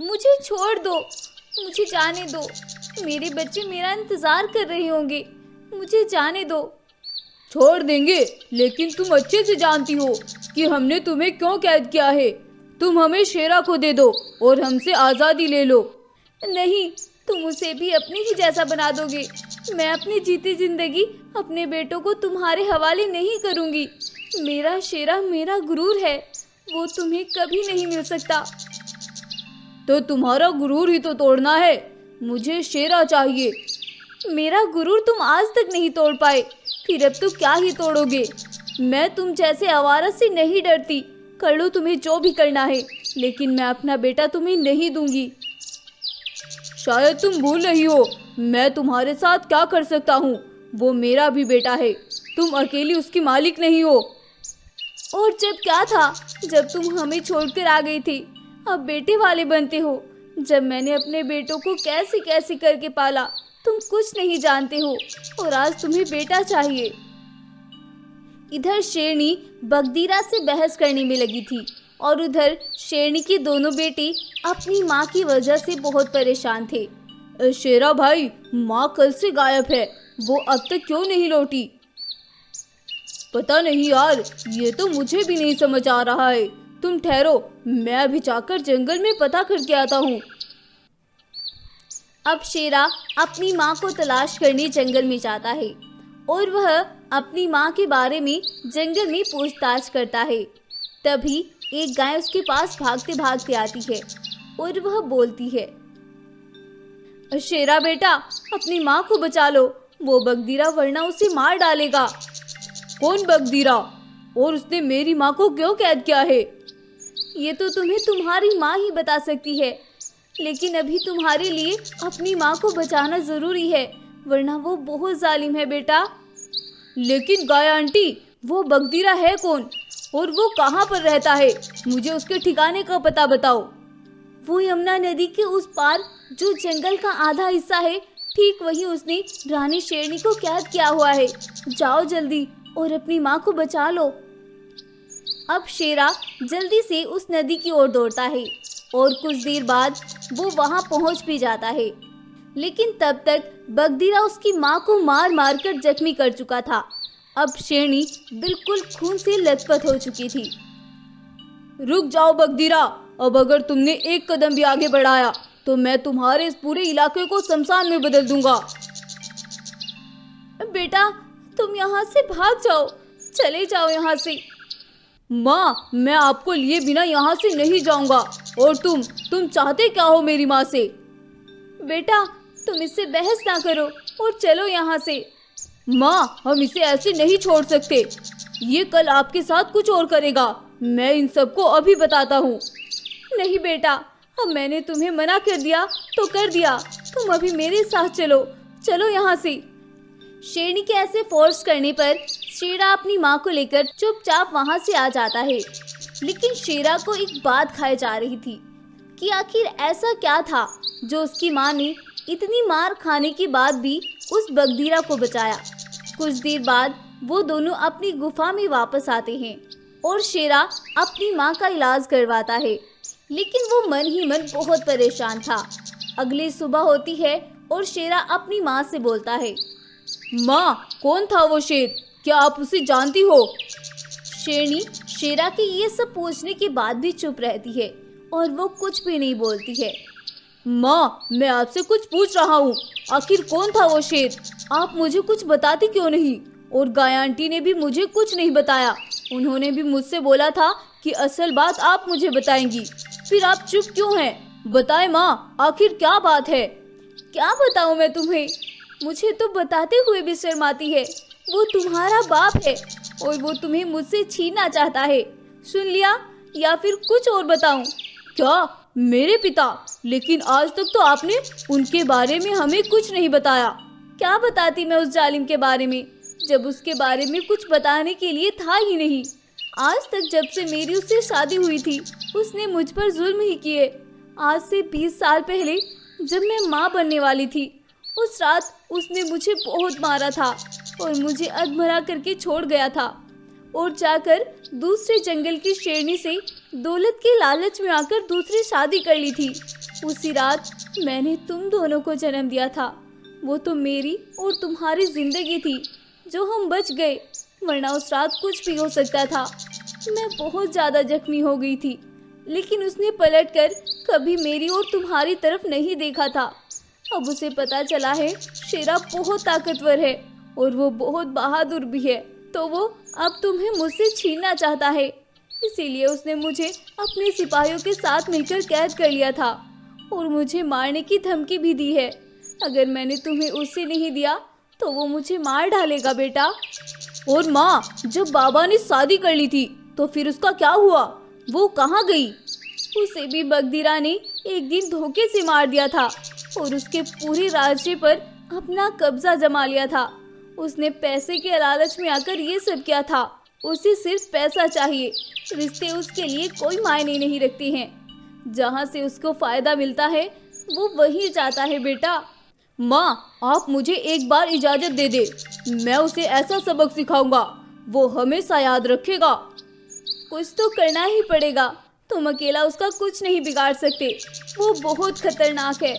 मुझे छोड़ दो मुझे जाने दो मेरे बच्चे मेरा इंतज़ार कर रहे होंगे मुझे जाने दो छोड़ देंगे लेकिन तुम अच्छे से जानती हो कि हमने तुम्हें क्यों कैद किया है तुम हमें शेरा को दे दो और हमसे आज़ादी ले लो नहीं तुम उसे भी अपने ही जैसा बना दोगे मैं अपनी जीती जिंदगी अपने बेटों को तुम्हारे हवाले नहीं करूंगी मेरा शेरा मेरा गुरूर है वो तुम्हें कभी नहीं मिल सकता तो तुम्हारा गुरूर ही तो तोड़ना है मुझे शेरा चाहिए मेरा गुरूर तुम आज तक नहीं तोड़ पाए फिर अब तो क्या ही तोड़ोगे मैं तुम जैसे आवारा से नहीं डरती कर लो तुम्हें जो भी करना है लेकिन मैं अपना बेटा तुम्हें नहीं दूंगी शायद तुम भूल रही हो मैं तुम्हारे साथ क्या कर सकता हूँ वो मेरा भी बेटा है तुम अकेली उसकी मालिक नहीं हो और जब क्या था जब तुम हमें छोड़कर आ गई थी अब बेटे वाले बनते हो जब मैंने अपने बेटों को कैसी कैसी करके पाला तुम कुछ नहीं जानते हो और आज तुम्हें बेटा चाहिए इधर शेरनी बगदीरा से बहस करने में लगी थी और उधर शेरनी की दोनों बेटी अपनी माँ की वजह से बहुत परेशान थे शेरा भाई माँ कल से गायब है वो अब तक क्यों नहीं लौटी पता नहीं यार ये तो मुझे भी नहीं समझ आ रहा है तुम ठहरो मैं अभी जाकर जंगल में पता करके आता हूँ अब शेरा अपनी माँ को तलाश करने जंगल में जाता है और वह अपनी माँ के बारे में जंगल में पूछताछ करता है तभी एक गाय उसके पास भागते भागते आती है और वह बोलती है शेरा बेटा अपनी माँ को बचा लो वो बगदीरा वरना उसे मार डालेगा कौन बगदीरा और उसने मेरी माँ को क्यों कैद किया है ये तो तुम्हें तुम्हारी माँ ही बता सकती है लेकिन अभी तुम्हारे लिए अपनी माँ को बचाना ज़रूरी है वरना वो बहुत जालिम है बेटा लेकिन गाय आंटी वो बगदीरा है कौन और वो कहाँ पर रहता है मुझे उसके ठिकाने का पता बताओ वो यमुना नदी के उस पार जो जंगल का आधा हिस्सा है ठीक वही उसने रानी शेरनी को कैद किया हुआ है जाओ जल्दी और अपनी माँ को बचा लो अब शेरा जल्दी से उस नदी की ओर दौड़ता है और कुछ देर बाद वो वहाँ पहुँच भी जाता है लेकिन तब तक बगदीरा उसकी माँ को मार मार कर जख्मी कर चुका था अब शेरनी बिल्कुल खून से लथपथ हो चुकी थी रुक जाओ बगदीरा अब अगर तुमने एक कदम भी आगे बढ़ाया तो मैं तुम्हारे इस पूरे इलाके को शमशान में बदल दूंगा बेटा तुम यहाँ से भाग जाओ चले जाओ यहाँ से माँ मैं आपको लिए बिना यहाँ से नहीं जाऊँगा और तुम तुम चाहते क्या हो मेरी माँ से बेटा तुम इससे बहस ना करो और चलो यहाँ से माँ हम इसे ऐसे नहीं छोड़ सकते ये कल आपके साथ कुछ और करेगा मैं इन सबको अभी बताता हूँ नहीं बेटा अब मैंने तुम्हें मना कर दिया तो कर दिया तुम अभी मेरे साथ चलो चलो यहाँ से शेरनी के ऐसे फोर्स करने पर शेरा अपनी माँ को लेकर चुपचाप वहाँ से आ जाता है लेकिन शेरा को एक बात खाई जा रही थी कि आखिर ऐसा क्या था जो उसकी माँ ने इतनी मार खाने के बाद भी उस बगदीरा को बचाया कुछ देर बाद वो दोनों अपनी गुफा में वापस आते हैं और शेरा अपनी माँ का इलाज करवाता है लेकिन वो मन ही मन बहुत परेशान था अगली सुबह होती है और शेरा अपनी माँ से बोलता है माँ कौन था वो शेर क्या आप उसे जानती हो शेरणी शेरा के ये सब पूछने के बाद भी चुप रहती है और वो कुछ भी नहीं बोलती है माँ मैं आपसे कुछ पूछ रहा हूँ आखिर कौन था वो शेर आप मुझे कुछ बताती क्यों नहीं और गाय आंटी ने भी मुझे कुछ नहीं बताया उन्होंने भी मुझसे बोला था कि असल बात आप मुझे बताएंगी फिर आप चुप क्यों हैं बताए माँ आखिर क्या बात है क्या बताऊँ मैं तुम्हें मुझे तो बताते हुए भी शर्माती है वो तुम्हारा बाप है और वो तुम्हें मुझसे छीनना चाहता है सुन लिया या फिर कुछ और बताऊं? क्या मेरे पिता लेकिन आज तक तो आपने उनके बारे में हमें कुछ नहीं बताया क्या बताती मैं उस जालिम के बारे में जब उसके बारे में कुछ बताने के लिए था ही नहीं आज तक जब से मेरी उससे शादी हुई थी उसने मुझ पर जुल्म ही किए आज से बीस साल पहले जब मैं माँ बनने वाली थी उस रात उसने मुझे बहुत मारा था और मुझे अधमरा करके छोड़ गया था और जाकर दूसरे जंगल की श्रेणी से दौलत के लालच में आकर दूसरी शादी कर ली थी उसी रात मैंने तुम दोनों को जन्म दिया था वो तो मेरी और तुम्हारी जिंदगी थी जो हम बच गए वरना उस रात कुछ भी हो सकता था मैं बहुत ज़्यादा जख्मी हो गई थी लेकिन उसने पलट कर कभी मेरी और तुम्हारी तरफ नहीं देखा था अब उसे पता चला है शेरा बहुत ताकतवर है और वो बहुत बहादुर भी है तो वो अब तुम्हें मुझसे छीनना चाहता है इसीलिए उसने मुझे अपने सिपाहियों के साथ मिलकर कैद कर लिया था और मुझे मारने की धमकी भी दी है अगर मैंने तुम्हें उससे नहीं दिया तो वो मुझे मार डालेगा बेटा और माँ जब बाबा ने शादी कर ली थी तो फिर उसका क्या हुआ वो कहाँ गई उसे भी बगदीरा ने एक दिन धोखे से मार दिया था और उसके पूरे राज्य पर अपना कब्जा जमा लिया था उसने पैसे के लालच में आकर ये सब किया था उसे सिर्फ पैसा चाहिए रिश्ते उसके लिए कोई मायने नहीं रखते हैं जहाँ से उसको फायदा मिलता है वो वही चाहता है बेटा माँ आप मुझे एक बार इजाज़त दे दे मैं उसे ऐसा सबक सिखाऊंगा वो हमेशा याद रखेगा कुछ तो करना ही पड़ेगा तुम अकेला उसका कुछ नहीं बिगाड़ सकते वो बहुत खतरनाक है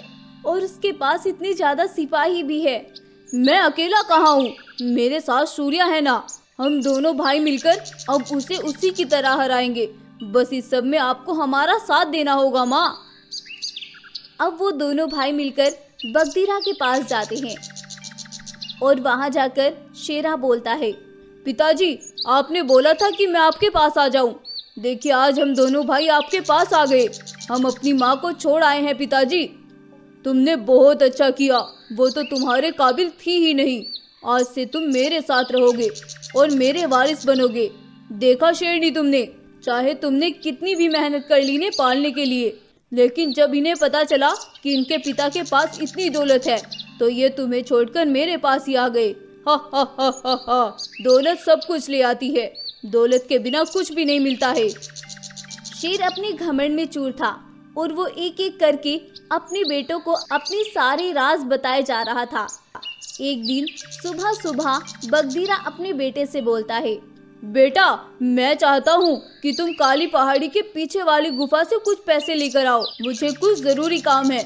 और उसके पास इतने ज़्यादा सिपाही भी है मैं अकेला कहाँ हूँ मेरे साथ सूर्या है ना हम दोनों भाई मिलकर अब उसे उसी की तरह हराएंगे बस इस सब में आपको हमारा साथ देना होगा माँ अब वो दोनों भाई मिलकर बगदीरा के पास जाते हैं और वहाँ जाकर शेरा बोलता है पिताजी आपने बोला था कि मैं आपके पास आ जाऊं देखिए आज हम दोनों भाई आपके पास आ गए हम अपनी माँ को छोड़ आए हैं पिताजी तुमने बहुत अच्छा किया वो तो तुम्हारे काबिल थी ही नहीं आज से तुम मेरे साथ रहोगे और मेरे वारिस बनोगे देखा शेरनी तुमने चाहे तुमने कितनी भी मेहनत कर ली ने पालने के लिए लेकिन जब इन्हें पता चला कि इनके पिता के पास इतनी दौलत है तो ये तुम्हें छोड़कर मेरे पास ही आ गए हा दौलत सब कुछ ले आती है दौलत के बिना कुछ भी नहीं मिलता है शेर अपने घमंड में चूर था और वो एक एक करके अपने बेटों को अपने सारे राज बताए जा रहा था एक दिन सुबह सुबह बगदीरा अपने बेटे से बोलता है बेटा मैं चाहता हूँ कि तुम काली पहाड़ी के पीछे वाली गुफा से कुछ पैसे लेकर आओ मुझे कुछ जरूरी काम है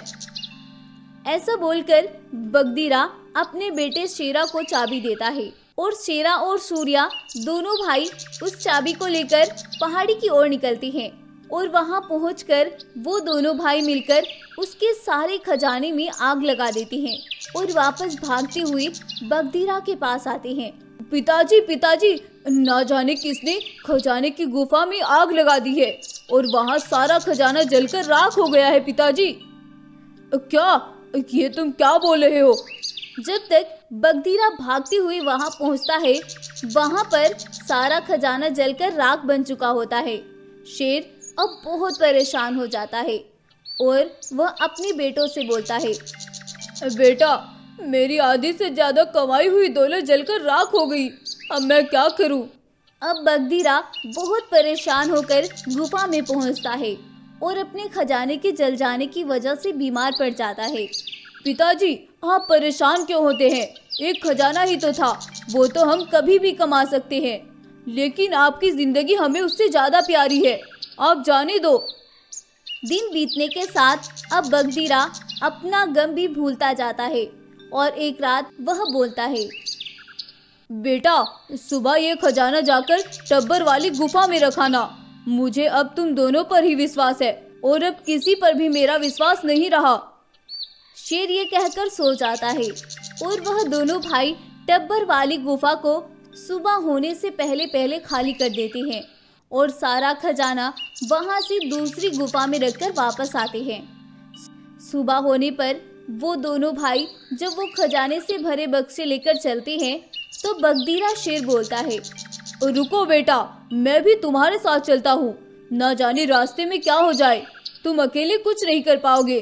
ऐसा बोलकर बगदीरा अपने बेटे शेरा को चाबी देता है और शेरा और सूर्या दोनों भाई उस चाबी को लेकर पहाड़ी की ओर निकलती हैं। और वहाँ पहुंचकर वो दोनों भाई मिलकर उसके सारे खजाने में आग लगा देते हैं और वापस भागते हुए बगदीरा के पास आते हैं पिताजी पिताजी ना जाने किसने खजाने की गुफा में आग लगा दी है और वहाँ सारा खजाना जलकर राख हो गया है पिताजी क्या ये तुम क्या बोल रहे हो जब तक बगदीरा भागते हुए वहाँ पहुँचता है वहाँ पर सारा खजाना जलकर राख बन चुका होता है शेर अब बहुत परेशान हो जाता है और वह अपने बेटों से बोलता है बेटा मेरी आधी से ज़्यादा कमाई हुई दौलत जलकर राख हो गई अब मैं क्या करूं? अब बगदीरा बहुत परेशान होकर गुफा में पहुंचता है और अपने खजाने के जल जाने की वजह से बीमार पड़ जाता है पिताजी आप परेशान क्यों होते हैं एक खजाना ही तो था वो तो हम कभी भी कमा सकते हैं लेकिन आपकी जिंदगी हमें उससे ज्यादा प्यारी है आप जाने दो दिन बीतने के साथ अब बगदीरा अपना गम भी भूलता जाता है और एक रात वह बोलता है बेटा सुबह ये खजाना जाकर टब्बर वाली गुफा में रखाना मुझे अब तुम दोनों पर ही विश्वास है और अब किसी पर भी मेरा विश्वास नहीं रहा शेर ये कहकर सो जाता है और वह दोनों भाई टब्बर वाली गुफा को सुबह होने से पहले पहले खाली कर देते हैं और सारा खजाना वहाँ से दूसरी गुफा में रखकर वापस आते हैं सुबह होने पर वो दोनों भाई जब वो खजाने से भरे बक्से लेकर चलते हैं तो बगदीरा शेर बोलता है रुको बेटा मैं भी तुम्हारे साथ चलता हूँ न जाने रास्ते में क्या हो जाए तुम अकेले कुछ नहीं कर पाओगे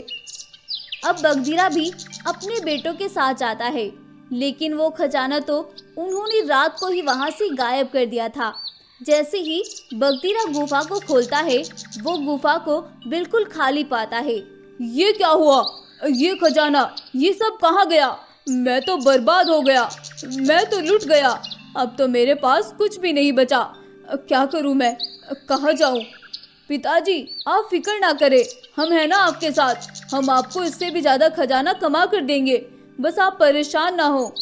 अब बगदीरा भी अपने बेटों के साथ जाता है लेकिन वो खजाना तो उन्होंने रात को ही वहाँ से गायब कर दिया था जैसे ही बगदीरा गुफा को खोलता है वो गुफा को बिल्कुल खाली पाता है ये क्या हुआ ये खजाना ये सब कहाँ गया मैं तो बर्बाद हो गया मैं तो लुट गया अब तो मेरे पास कुछ भी नहीं बचा क्या करूँ मैं कहाँ जाऊँ पिताजी आप फिक्र ना करें हम हैं ना आपके साथ हम आपको इससे भी ज़्यादा खजाना कमा कर देंगे बस आप परेशान ना हो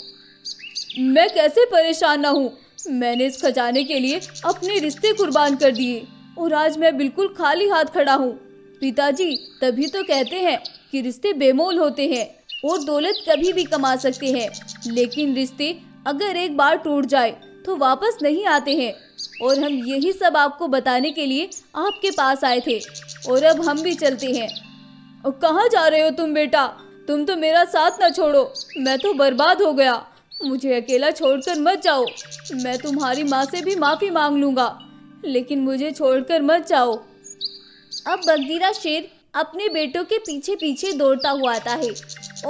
मैं कैसे परेशान ना हूँ मैंने इस खजाने के लिए अपने रिश्ते कुर्बान कर दिए और आज मैं बिल्कुल खाली हाथ खड़ा हूँ पिताजी तभी तो कहते हैं कि रिश्ते बेमोल होते हैं और दौलत कभी भी कमा सकते हैं लेकिन रिश्ते अगर एक बार टूट जाए तो वापस नहीं आते हैं और हम यही सब आपको बताने के लिए आपके पास आए थे और अब हम भी चलते हैं और कहाँ जा रहे हो तुम बेटा तुम तो मेरा साथ ना छोड़ो मैं तो बर्बाद हो गया मुझे अकेला छोड़कर मत जाओ मैं तुम्हारी माँ से भी माफ़ी मांग लूंगा लेकिन मुझे छोड़कर मत जाओ अब बगदीरा शेर अपने बेटों के पीछे पीछे दौड़ता हुआ आता है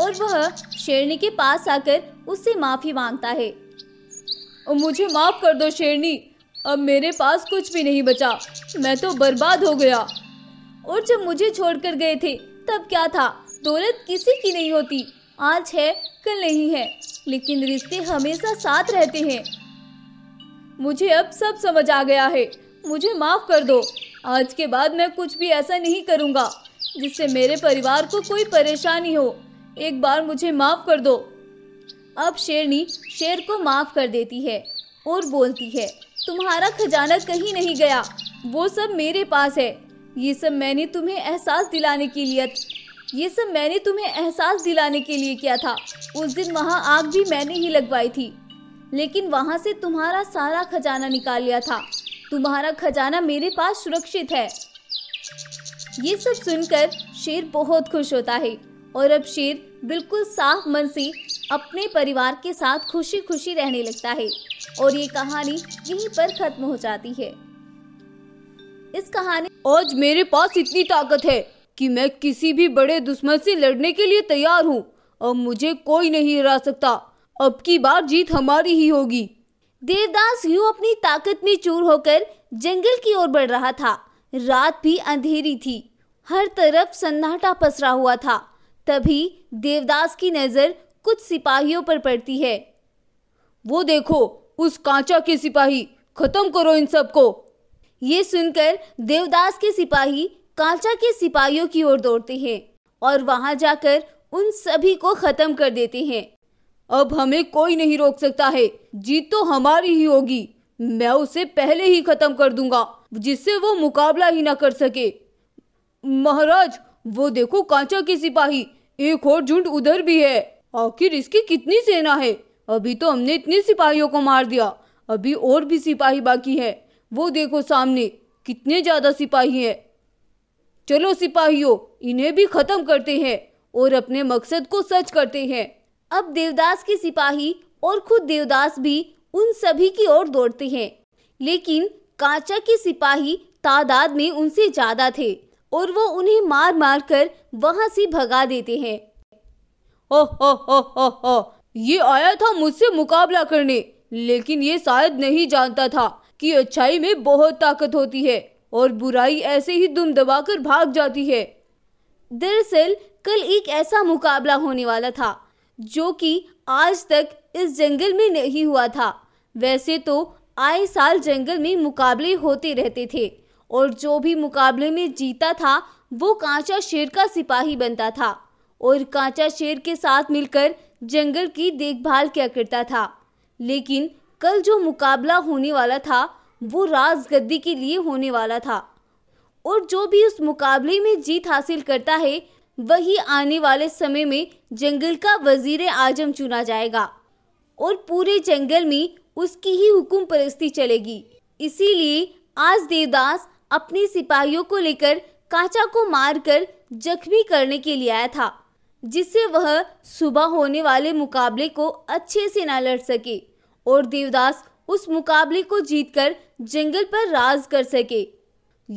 और वह शेरनी के पास आकर उससे माफ़ी मांगता है मुझे माफ़ कर दो शेरनी अब मेरे पास कुछ भी नहीं बचा मैं तो बर्बाद हो गया और जब मुझे छोड़कर गए थे तब क्या था दौलत किसी की नहीं होती आज है कल नहीं है लेकिन रिश्ते हमेशा साथ रहते हैं मुझे अब सब समझ आ गया है मुझे माफ़ कर दो आज के बाद मैं कुछ भी ऐसा नहीं करूंगा जिससे मेरे परिवार को कोई परेशानी हो एक बार मुझे माफ़ कर दो अब शेरनी शेर को माफ़ कर देती है और बोलती है तुम्हारा खजाना कहीं नहीं गया वो सब मेरे पास है ये सब मैंने तुम्हें एहसास दिलाने के लिए ये सब मैंने तुम्हें एहसास दिलाने के लिए किया था उस दिन वहाँ आग भी मैंने ही लगवाई थी लेकिन वहाँ से तुम्हारा सारा खजाना निकाल लिया था तुम्हारा खजाना मेरे पास सुरक्षित है ये सब सुनकर शेर बहुत खुश होता है और अब शेर बिल्कुल साफ मन से अपने परिवार के साथ खुशी खुशी रहने लगता है और ये कहानी यहीं पर खत्म हो जाती है इस कहानी आज मेरे पास इतनी ताकत है कि मैं किसी भी बड़े दुश्मन से लड़ने के लिए तैयार हूँ अब मुझे कोई नहीं हरा सकता अब की बार जीत हमारी ही होगी देवदास यूं अपनी ताकत में चूर होकर जंगल की ओर बढ़ रहा था रात भी अंधेरी थी हर तरफ सन्नाटा पसरा हुआ था तभी देवदास की नजर कुछ सिपाहियों पर पड़ती है वो देखो उस कांचा के सिपाही खत्म करो इन सबको ये सुनकर देवदास के सिपाही काचा के सिपाहियों की ओर दौड़ते हैं और वहां जाकर उन सभी को खत्म कर देते हैं अब हमें कोई नहीं रोक सकता है जीत तो हमारी ही होगी मैं उसे पहले ही खत्म कर दूंगा जिससे वो मुकाबला ही ना कर सके महाराज वो देखो कांचा के सिपाही एक और झुंड उधर भी है आखिर इसकी कितनी सेना है अभी तो हमने इतने सिपाहियों को मार दिया अभी और भी सिपाही बाकी है वो देखो सामने कितने ज्यादा सिपाही है चलो सिपाहियों इन्हें भी खत्म करते हैं और अपने मकसद को सच करते हैं अब देवदास के सिपाही और खुद देवदास भी उन सभी की ओर दौड़ते हैं लेकिन कांचा के सिपाही तादाद में उनसे ज्यादा थे और वो उन्हें मार मार कर वहां से भगा देते हैं ओ हो ओ, ओ, ओ, ये आया था मुझसे मुकाबला करने लेकिन ये शायद नहीं जानता था कि अच्छाई में बहुत ताकत होती है और बुराई ऐसे ही दुम दबाकर भाग जाती है दरअसल कल एक ऐसा मुकाबला होने वाला था जो कि आज तक इस जंगल में नहीं हुआ था वैसे तो आए साल जंगल में मुकाबले होते रहते थे और जो भी मुकाबले में जीता था वो कांचा शेर का सिपाही बनता था और कांचा शेर के साथ मिलकर जंगल की देखभाल किया करता था लेकिन कल जो मुकाबला होने वाला था वो राजगद्दी के लिए होने वाला था और जो भी उस मुकाबले में जीत हासिल करता है वही आने वाले समय में जंगल का वजीर आजम चुना जाएगा और पूरे जंगल में उसकी ही हुकुम परस्ती चलेगी इसीलिए आज देवदास अपने सिपाहियों को लेकर काचा को मारकर जख्मी करने के लिए आया था जिससे वह सुबह होने वाले मुकाबले को अच्छे से न लड़ सके और देवदास उस मुकाबले को जीतकर जंगल पर राज कर सके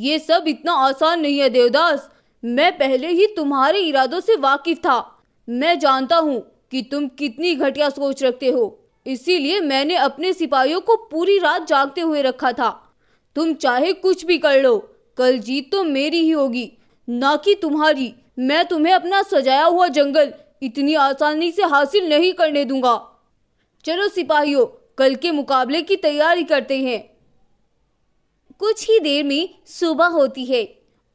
ये सब इतना आसान नहीं है देवदास मैं पहले ही तुम्हारे इरादों से वाकिफ था मैं जानता हूँ कि तुम कितनी घटिया सोच रखते हो इसीलिए मैंने अपने सिपाहियों को पूरी रात जागते हुए रखा था तुम चाहे कुछ भी कर लो कल जीत तो मेरी ही होगी ना कि तुम्हारी मैं तुम्हें अपना सजाया हुआ जंगल इतनी आसानी से हासिल नहीं करने दूंगा चलो सिपाहियों कल के मुकाबले की तैयारी करते हैं कुछ ही देर में सुबह होती है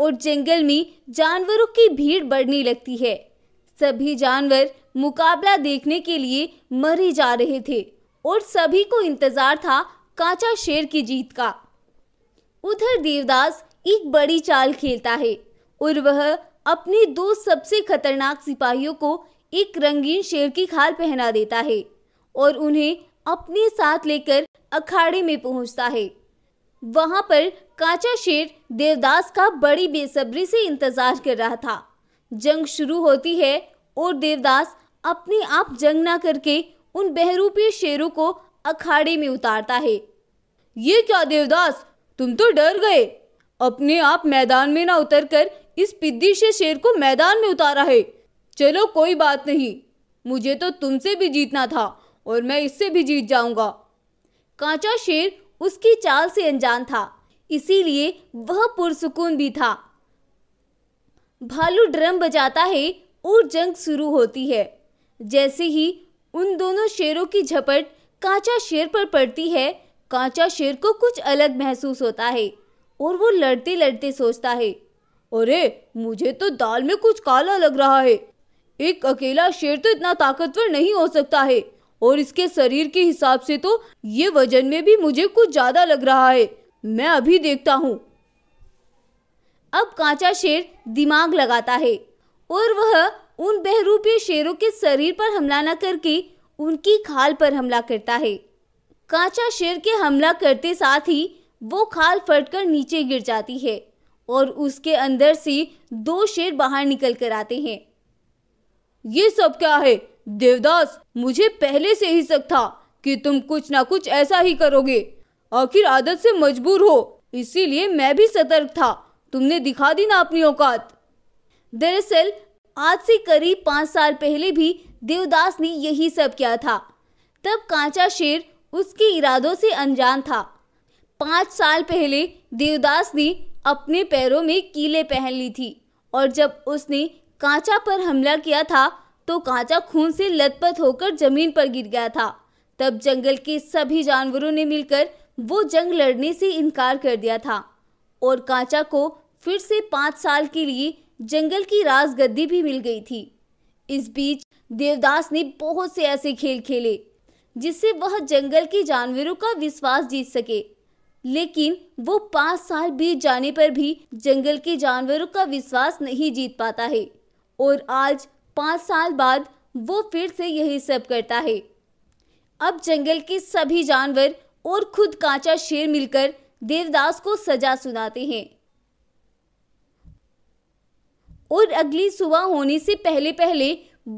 और जंगल में जानवरों की भीड़ बढ़ने लगती है सभी जानवर मुकाबला देखने के लिए मरे जा रहे थे और सभी को इंतजार था कांचा शेर की जीत का उधर देवदास एक बड़ी चाल खेलता है और वह अपने दो सबसे खतरनाक सिपाहियों को एक रंगीन शेर की खाल पहना देता है और उन्हें अपने साथ लेकर अखाड़े में पहुंचता है वहां पर काचा शेर देवदास का बड़ी बेसब्री से इंतजार कर रहा था जंग शुरू होती है और देवदास अपने आप जंग ना करके उन बहरूपी शेरों को अखाड़े में उतारता है ये क्या देवदास तुम तो डर गए अपने आप मैदान में ना उतरकर इस पिद्दी से शेर को मैदान में उतारा है चलो कोई बात नहीं मुझे तो तुमसे भी जीतना था और मैं इससे भी जीत जाऊंगा कांचा शेर उसकी चाल से अनजान था इसीलिए वह पुरसुकून भी था भालू ड्रम बजाता है और जंग शुरू होती है जैसे ही उन दोनों शेरों की झपट कांचा शेर पर पड़ती है कांचा शेर को कुछ अलग महसूस होता है और वो लड़ते लड़ते सोचता है अरे मुझे तो दाल में कुछ काला लग रहा है एक अकेला शेर तो इतना ताकतवर नहीं हो सकता है और इसके शरीर के हिसाब से तो ये वजन में भी मुझे कुछ ज़्यादा लग रहा है मैं अभी देखता हूँ अब कांचा शेर दिमाग लगाता है और वह उन बहरूपी शेरों के शरीर पर हमला न करके उनकी खाल पर हमला करता है कांचा शेर के हमला करते साथ ही वो खाल फटकर नीचे गिर जाती है और उसके अंदर से दो शेर बाहर निकल कर आते हैं ये सब क्या है देवदास मुझे पहले से ही शक था कि तुम कुछ ना कुछ ऐसा ही करोगे आखिर आदत से मजबूर हो इसीलिए मैं भी सतर्क था तुमने दिखा दी ना अपनी औकात दरअसल आज से करीब पाँच साल पहले भी देवदास ने यही सब किया था तब कांचा शेर उसके इरादों से अनजान था पाँच साल पहले देवदास ने अपने पैरों में कीले पहन ली थी और जब उसने कांचा पर हमला किया था तो कांचा खून से लथपथ होकर जमीन पर गिर गया था तब जंगल के सभी जानवरों ने मिलकर वो जंग लड़ने से इनकार कर दिया था और कांचा को फिर से पांच साल के लिए जंगल की राज गद्दी भी मिल गई थी इस बीच देवदास ने बहुत से ऐसे खेल खेले जिससे वह जंगल के जानवरों का विश्वास जीत सके लेकिन वो पांच साल बीत जाने पर भी जंगल के जानवरों का विश्वास नहीं जीत पाता है और आज पांच साल बाद वो फिर से यही सब करता है अब जंगल के सभी जानवर और खुद कांचा शेर मिलकर देवदास को सजा सुनाते हैं और अगली सुबह होने से पहले पहले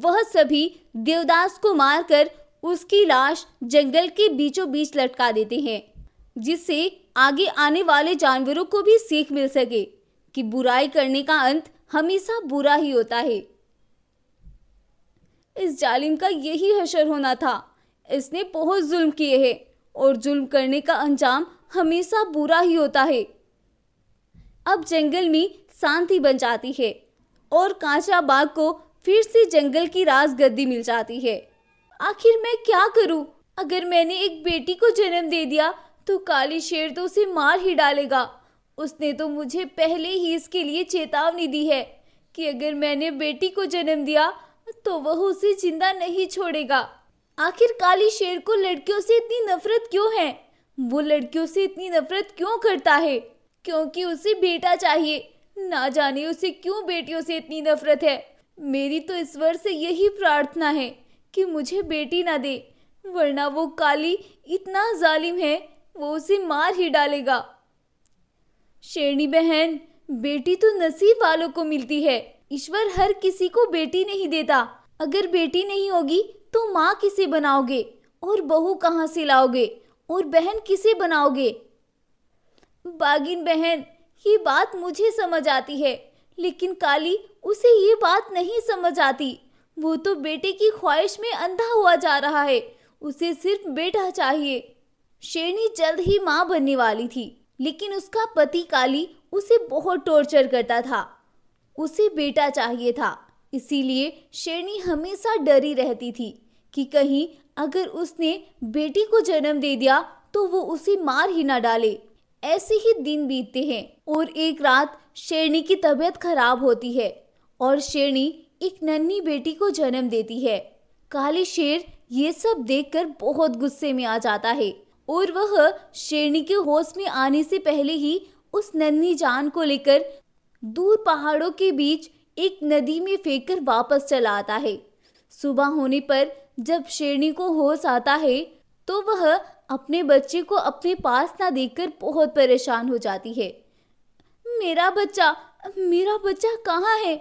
वह सभी देवदास को मारकर उसकी लाश जंगल के बीचों बीच लटका देते हैं जिससे आगे आने वाले जानवरों को भी सीख मिल सके कि बुराई करने का अंत हमेशा बुरा ही होता है इस जालिम का यही हशर होना था इसने बहुत जुल्म किए हैं और जुल्म करने का अंजाम हमेशा बुरा ही होता है अब जंगल में शांति बन जाती है और कांचा बाग को फिर से जंगल की राज गद्दी मिल जाती है आखिर मैं क्या करूं? अगर मैंने एक बेटी को जन्म दे दिया तो काली शेर तो उसे मार ही डालेगा उसने तो मुझे पहले ही इसके लिए चेतावनी दी है कि अगर मैंने बेटी को जन्म दिया तो वह उसे जिंदा नहीं छोड़ेगा आखिर काली शेर को लड़कियों से इतनी नफरत क्यों है वो लड़कियों से इतनी नफरत क्यों करता है क्योंकि उसे बेटा चाहिए ना जाने उसे क्यों बेटियों से इतनी नफरत है मेरी तो ईश्वर से यही प्रार्थना है कि मुझे बेटी ना दे वरना वो काली इतना जालिम है वो उसे मार ही डालेगा शेरनी बहन बेटी तो नसीब वालों को मिलती है ईश्वर हर किसी को बेटी नहीं देता अगर बेटी नहीं होगी तो माँ किसे बनाओगे और बहू कहाँ से लाओगे और बहन किसे बनाओगे बागिन बहन ये बात मुझे समझ आती है लेकिन काली उसे ये बात नहीं समझ आती वो तो बेटे की ख्वाहिश में अंधा हुआ जा रहा है उसे सिर्फ बेटा चाहिए शेरनी जल्द ही माँ बनने वाली थी लेकिन उसका पति काली उसे बहुत टॉर्चर करता था उसे बेटा चाहिए था इसीलिए शेरनी हमेशा डरी रहती थी कि कहीं अगर उसने बेटी को जन्म दे दिया तो वो उसे मार ही ना डाले ऐसे ही दिन बीतते हैं और एक रात शेरनी की तबीयत खराब होती है और शेरनी एक नन्ही बेटी को जन्म देती है काली शेर ये सब देखकर बहुत गुस्से में आ जाता है और वह शेरनी के होश में आने से पहले ही उस नन्ही जान को लेकर दूर पहाड़ों के बीच एक नदी में फेंककर वापस चला आता है सुबह होने पर जब शेरनी को होश आता है तो वह अपने बच्चे को अपने पास ना देखकर बहुत परेशान हो जाती है मेरा बच्चा मेरा बच्चा कहाँ है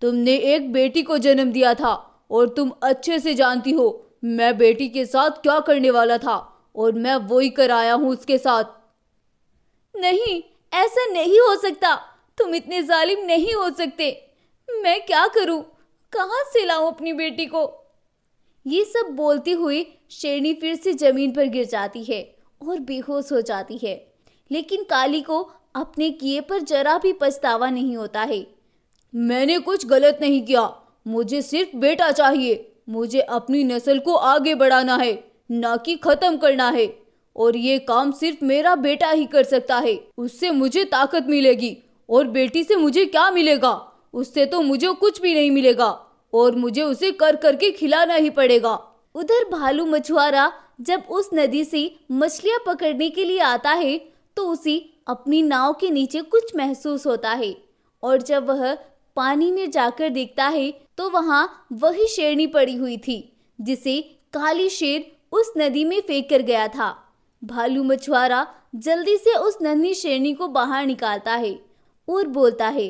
तुमने एक बेटी को जन्म दिया था और तुम अच्छे से जानती हो मैं बेटी के साथ क्या करने वाला था और मैं वो ही कराया हूँ उसके साथ नहीं ऐसा नहीं हो सकता तुम इतने जालिम नहीं हो सकते मैं क्या करूं कहाँ से लाऊं अपनी बेटी को ये सब बोलती हुई शेरनी फिर से जमीन पर गिर जाती है और बेहोश हो जाती है लेकिन काली को अपने किए पर जरा भी पछतावा नहीं होता है मैंने कुछ गलत नहीं किया मुझे सिर्फ बेटा चाहिए मुझे अपनी नस्ल को आगे बढ़ाना है न कि खत्म करना है और ये काम सिर्फ मेरा बेटा ही कर सकता है उससे मुझे ताकत मिलेगी और बेटी से मुझे क्या मिलेगा उससे तो मुझे कुछ भी नहीं मिलेगा और मुझे उसे कर करके खिलाना ही पड़ेगा उधर भालू मछुआरा जब उस नदी से मछलियाँ पकड़ने के लिए आता है तो उसे अपनी नाव के नीचे कुछ महसूस होता है और जब वह पानी में जाकर देखता है तो वहाँ वही शेरनी पड़ी हुई थी जिसे काली शेर उस नदी में फेंक कर गया था भालू मछुआरा जल्दी से उस नन्ही शेरनी को बाहर निकालता है और बोलता है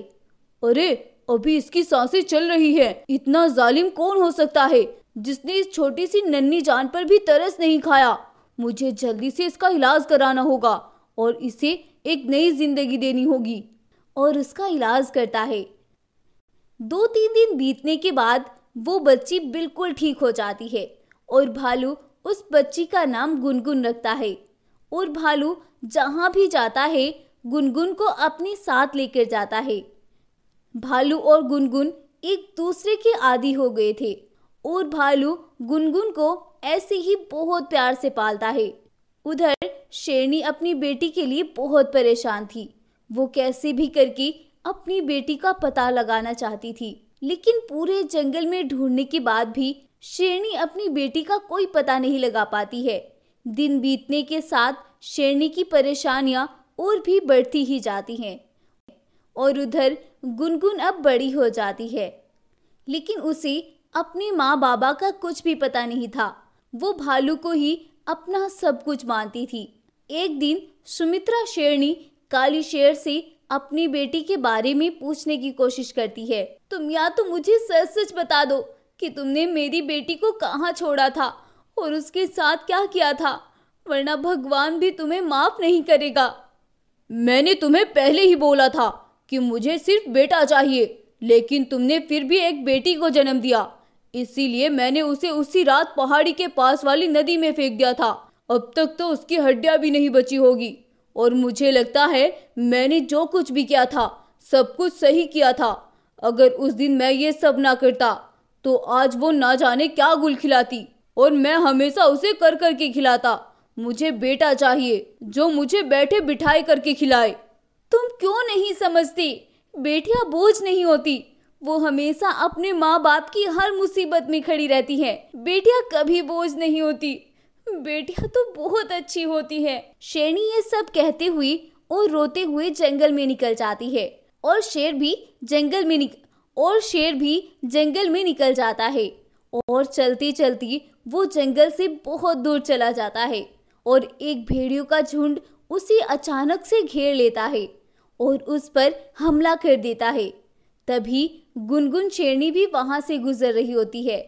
अरे अभी इसकी सांसें चल रही है इतना जालिम कौन हो सकता है जिसने इस छोटी सी नन्ही जान पर भी तरस नहीं खाया मुझे जल्दी से इसका इलाज कराना होगा और इसे एक नई जिंदगी देनी होगी और उसका इलाज करता है दो तीन दिन बीतने के बाद वो बच्ची बिल्कुल ठीक हो जाती है और भालू उस बच्ची का नाम गुनगुन रखता है और भालू जहाँ भी जाता है गुनगुन को अपने साथ लेकर जाता है भालू और गुनगुन एक दूसरे के आदि हो गए थे और भालू गुनगुन को ऐसे ही बहुत प्यार से पालता है उधर शेरनी अपनी बेटी के लिए बहुत परेशान थी वो कैसे भी करके अपनी बेटी का पता लगाना चाहती थी लेकिन पूरे जंगल में ढूंढने के बाद भी शेरनी अपनी बेटी का कोई पता नहीं लगा पाती है दिन बीतने के साथ शेरनी की परेशानियां और भी बढ़ती ही जाती हैं और उधर गुनगुन अब बड़ी हो जाती है लेकिन उसे अपने माँ बाबा का कुछ भी पता नहीं था वो भालू को ही अपना सब कुछ मानती थी एक दिन सुमित्रा शेरनी काली शेर से अपनी बेटी के बारे में पूछने की कोशिश करती है तुम या तो मुझे सच सच बता दो कि तुमने मेरी बेटी को कहाँ छोड़ा था और उसके साथ क्या किया था वरना भगवान भी तुम्हें माफ नहीं करेगा मैंने तुम्हें पहले ही बोला था कि मुझे सिर्फ बेटा चाहिए लेकिन तुमने फिर भी एक बेटी को जन्म दिया इसीलिए मैंने उसे उसी रात पहाड़ी के पास वाली नदी में फेंक दिया था अब तक तो उसकी हड्डियां भी नहीं बची होगी और मुझे लगता है मैंने जो कुछ भी किया था सब कुछ सही किया था अगर उस दिन मैं ये सब ना करता तो आज वो ना जाने क्या गुल खिलाती और मैं हमेशा उसे कर कर के खिलाता मुझे बेटा चाहिए जो मुझे बैठे बिठाए करके खिलाए तुम क्यों नहीं समझती बेटियां बोझ नहीं होती वो हमेशा अपने माँ बाप की हर मुसीबत में खड़ी रहती है बेटियां कभी बोझ नहीं होती बेटियां तो बहुत अच्छी होती है शेरनी ये सब कहते हुए और रोते हुए जंगल में निकल जाती है और शेर भी जंगल में निक और शेर भी जंगल में निकल जाता है और चलती चलती वो जंगल से बहुत दूर चला जाता है और एक भेड़ियों का झुंड उसे अचानक से घेर लेता है और उस पर हमला कर देता है तभी गुनगुन शेरनी भी वहां से गुजर रही होती है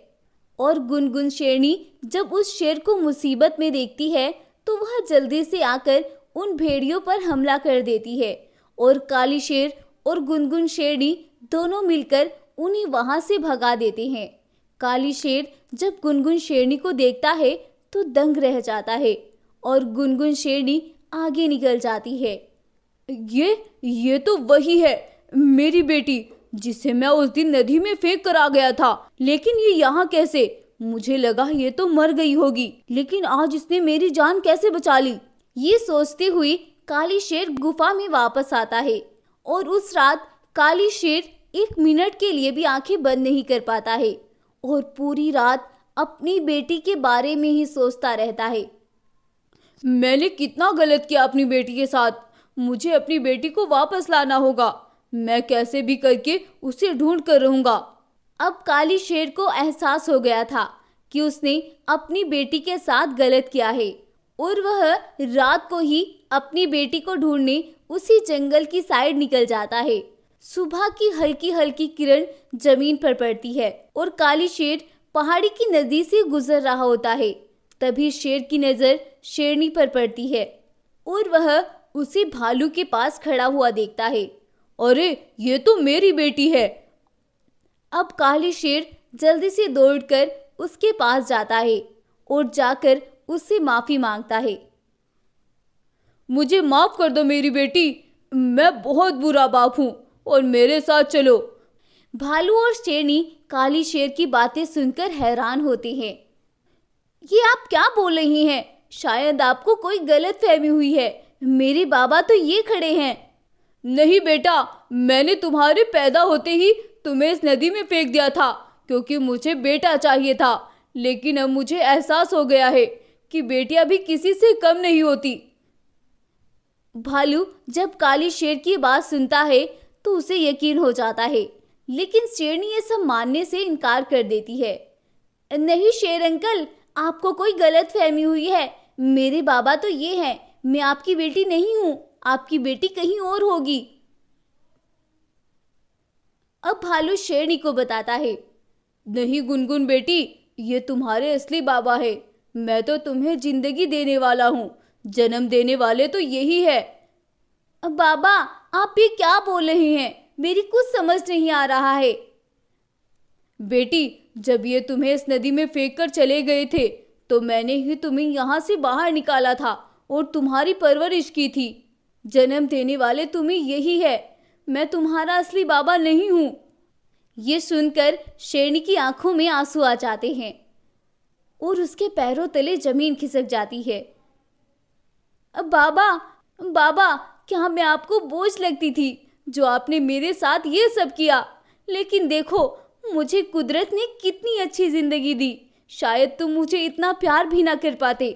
और गुनगुन शेरनी जब उस शेर को मुसीबत में देखती है तो वह जल्दी से आकर उन भेड़ियों पर हमला कर देती है और काली शेर और गुनगुन शेरनी दोनों मिलकर उन्हें वहां से भगा देते हैं काली शेर जब गुनगुन शेरनी को देखता है तो दंग रह जाता है और गुनगुन शेरनी आगे निकल जाती है ये ये तो वही है मेरी बेटी जिसे मैं उस दिन नदी में फेंक कर आ गया था लेकिन ये यहाँ कैसे मुझे लगा ये तो मर गई होगी लेकिन आज इसने मेरी जान कैसे बचा ली ये सोचते हुए काली शेर गुफा में वापस आता है और उस रात काली शेर एक मिनट के लिए भी आंखें बंद नहीं कर पाता है और पूरी रात अपनी बेटी के बारे में ही सोचता रहता है मैंने कितना गलत किया अपनी बेटी के साथ मुझे अपनी बेटी को वापस लाना होगा मैं कैसे भी करके उसे ढूंढ कर रहूंगा अब काली शेर को एहसास हो गया था कि उसने अपनी बेटी के साथ गलत किया है और वह रात को ही अपनी बेटी को ढूंढने उसी जंगल की साइड निकल जाता है सुबह की हल्की हल्की किरण जमीन पर पड़ती है और काली शेर पहाड़ी की नदी से गुजर रहा होता है तभी शेर की नज़र शेरनी पर पड़ती है और वह उसे भालू के पास खड़ा हुआ देखता है अरे ये तो मेरी बेटी है अब काले शेर जल्दी से दौड़कर उसके पास जाता है और जाकर उससे माफ़ी मांगता है मुझे माफ़ कर दो मेरी बेटी मैं बहुत बुरा बाप हूँ और मेरे साथ चलो भालू और शेरनी काली शेर की बातें सुनकर हैरान होते हैं ये आप क्या बोल रही हैं शायद आपको कोई गलत फहमी हुई है मेरे बाबा तो ये खड़े हैं नहीं बेटा मैंने तुम्हारे पैदा होते ही तुम्हें इस नदी में फेंक दिया था क्योंकि मुझे बेटा चाहिए था लेकिन अब मुझे एहसास हो गया है कि बेटियां भी किसी से कम नहीं होती भालू जब काली शेर की बात सुनता है तो उसे यकीन हो जाता है लेकिन शेरनी ये सब मानने से इनकार कर देती है नहीं शेर अंकल आपको कोई गलत फहमी हुई है मेरे बाबा तो ये हैं मैं आपकी बेटी नहीं हूँ आपकी बेटी कहीं और होगी अब भालू शेरनी को बताता है नहीं गुनगुन बेटी ये तुम्हारे असली बाबा है मैं तो तुम्हें जिंदगी देने वाला हूँ जन्म देने वाले तो यही है बाबा आप ये क्या बोल रहे हैं मेरी कुछ समझ नहीं आ रहा है बेटी जब ये तुम्हें इस नदी में फेंक कर चले गए थे तो मैंने ही तुम्हें यहाँ से बाहर निकाला था और तुम्हारी परवरिश की थी जन्म देने वाले तुम्हें यही है मैं तुम्हारा असली बाबा नहीं हूँ ये सुनकर शेरनी की आंखों में आंसू आ जाते हैं और उसके पैरों तले जमीन खिसक जाती है बाबा बाबा क्या मैं आपको बोझ लगती थी जो आपने मेरे साथ ये सब किया लेकिन देखो मुझे कुदरत ने कितनी अच्छी ज़िंदगी दी शायद तुम मुझे इतना प्यार भी ना कर पाते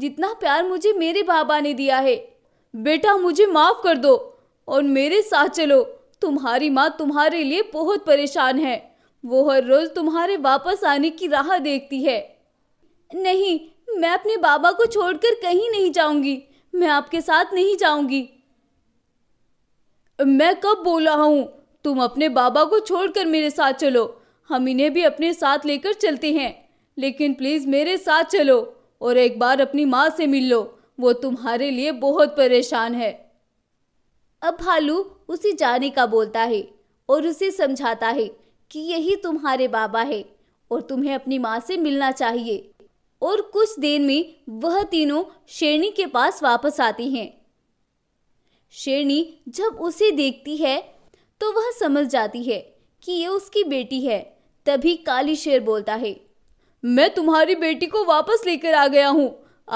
जितना प्यार मुझे मेरे बाबा ने दिया है बेटा मुझे माफ़ कर दो और मेरे साथ चलो तुम्हारी माँ तुम्हारे लिए बहुत परेशान है वो हर रोज़ तुम्हारे वापस आने की राह देखती है नहीं मैं अपने बाबा को छोड़कर कहीं नहीं जाऊंगी मैं आपके साथ नहीं जाऊंगी मैं कब बोला हूं तुम अपने बाबा को छोड़कर मेरे साथ चलो हम इन्हें भी अपने साथ लेकर चलते हैं लेकिन प्लीज़ मेरे साथ चलो और एक बार अपनी माँ से मिल लो वो तुम्हारे लिए बहुत परेशान है अब भालू उसे जाने का बोलता है और उसे समझाता है कि यही तुम्हारे बाबा है और तुम्हें अपनी माँ से मिलना चाहिए और कुछ देर में वह तीनों शेरनी के पास वापस आती हैं शेरनी जब उसे देखती है तो वह समझ जाती है कि ये उसकी बेटी है तभी काली शेर बोलता है मैं तुम्हारी बेटी को वापस लेकर आ गया हूँ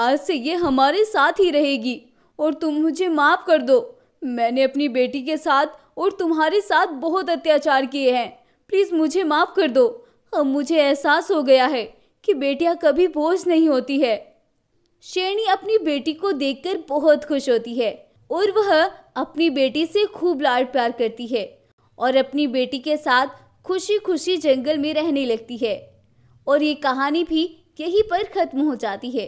आज से ये हमारे साथ ही रहेगी और तुम मुझे माफ़ कर दो मैंने अपनी बेटी के साथ और तुम्हारे साथ बहुत अत्याचार किए हैं प्लीज़ मुझे माफ़ कर दो अब मुझे एहसास हो गया है कि बेटियां कभी बोझ नहीं होती है शेरनी अपनी बेटी को देखकर बहुत खुश होती है और वह अपनी बेटी से खूब लाड प्यार करती है और अपनी बेटी के साथ खुशी खुशी जंगल में रहने लगती है और ये कहानी भी यहीं पर ख़त्म हो जाती है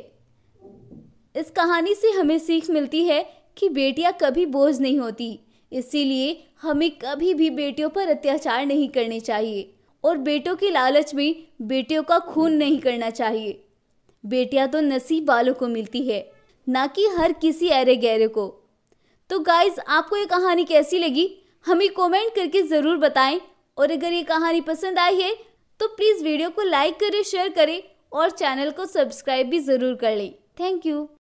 इस कहानी से हमें सीख मिलती है कि बेटियां कभी बोझ नहीं होती इसीलिए हमें कभी भी बेटियों पर अत्याचार नहीं करने चाहिए और बेटों के लालच में बेटियों का खून नहीं करना चाहिए बेटियां तो नसीब वालों को मिलती है ना कि हर किसी अरे गहरे को तो गाइज आपको ये कहानी कैसी लगी हमें कमेंट करके ज़रूर बताएं और अगर ये कहानी पसंद आई है तो प्लीज़ वीडियो को लाइक करें शेयर करें और चैनल को सब्सक्राइब भी ज़रूर कर लें थैंक यू